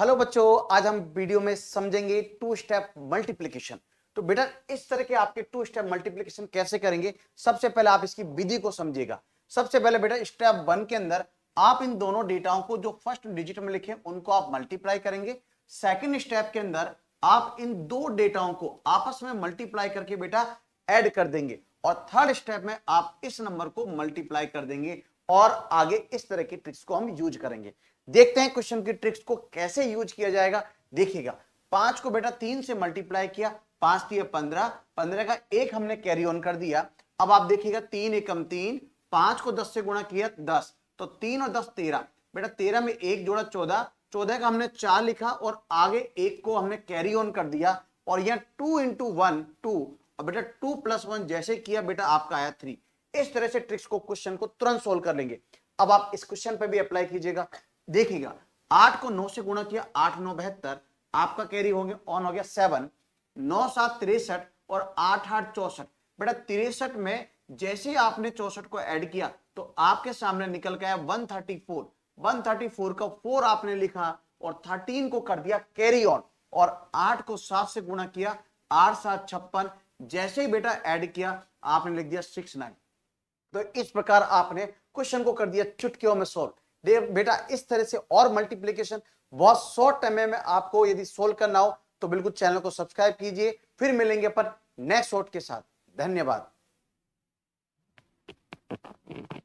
hello बच्चों आज हम वीडियो में समझेंगे टू स्टेप मल्टीप्लीकेशन तो बेटा इस तरह के आपके टू स्टेप मल्टीप्लिकेशन कैसे करेंगे सबसे पहले आप इसकी विधि को समझिएगा सबसे पहले बेटा स्टेप वन के अंदर आप इन दोनों डेटाओं को जो फर्स्ट डिजिट में लिखे उनको आप मल्टीप्लाई करेंगे सेकेंड स्टेप के अंदर आप इन दो डेटाओं को आपस में मल्टीप्लाई करके बेटा एड कर देंगे और थर्ड स्टेप में आप इस नंबर को मल्टीप्लाई कर देंगे और आगे इस तरह की ट्रिक्स को हम यूज करेंगे देखते हैं क्वेश्चन की ट्रिक्स को कैसे यूज किया जाएगा देखिएगा पांच को बेटा तीन से मल्टीप्लाई किया पांच तीन पंद्रह पंद्रह का एक हमने कैरी ऑन कर दिया अब आप देखिएगा तीन एकम तीन पांच को दस से गुणा किया दस तो तीन और दस तेरह बेटा तेरह में एक जोड़ा चौदह चौदह का हमने चार लिखा और आगे एक को हमने कैरी ऑन कर दिया और यहाँ टू इंटू वन टू और बेटा टू प्लस वन जैसे किया बेटा आपका आया थ्री इस तरह से ट्रिक्स को क्वेश्चन को तुरंत सोल्व कर लेंगे अब आप इस क्वेश्चन पर भी अप्लाई कीजिएगा देखिएगा आठ को नौ से गुणा किया आठ नौ बहत्तर आपका कैरी हो गया ऑन हो गया सेवन नौ सात तिरसठ और आठ आठ चौसठ बेटा तिरसठ में जैसे ही आपने चौसठ को ऐड किया तो आपके सामने निकल गया 134 134 का फोर आपने लिखा और 13 को कर दिया कैरी ऑन और आठ को सात से गुणा किया आठ सात छप्पन जैसे ही बेटा ऐड किया आपने लिख दिया सिक्स नाइन तो इस प्रकार आपने क्वेश्चन को कर दिया चुटकियों में सोल्व बेटा इस तरह से और मल्टीप्लीकेशन बहुत शॉर्ट टाइम में आपको यदि सोल्व करना हो तो बिल्कुल चैनल को सब्सक्राइब कीजिए फिर मिलेंगे पर नेक्स्ट शॉर्ट के साथ धन्यवाद